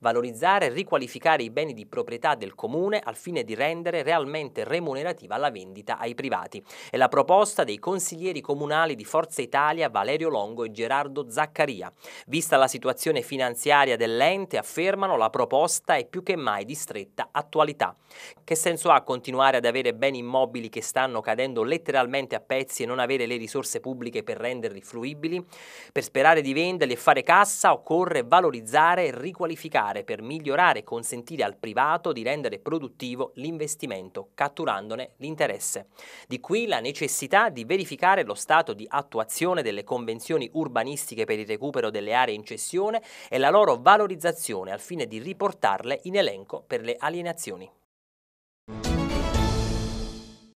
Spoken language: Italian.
valorizzare e riqualificare i beni di proprietà del comune al fine di rendere realmente remunerativa la vendita ai privati. È la proposta dei consiglieri comunali di Forza Italia Valerio Longo e Gerardo Zaccaria. Vista la situazione finanziaria dell'ente, affermano la proposta è più che mai di stretta attualità. Che senso ha continuare ad avere beni immobili che stanno cadendo letteralmente a pezzi e non avere le risorse pubbliche per renderli fruibili? Per sperare di venderli e fare cassa occorre valorizzare e riqualificare lavorare per migliorare e consentire al privato di rendere produttivo l'investimento, catturandone l'interesse. Di qui la necessità di verificare lo stato di attuazione delle convenzioni urbanistiche per il recupero delle aree in cessione e la loro valorizzazione al fine di riportarle in elenco per le alienazioni.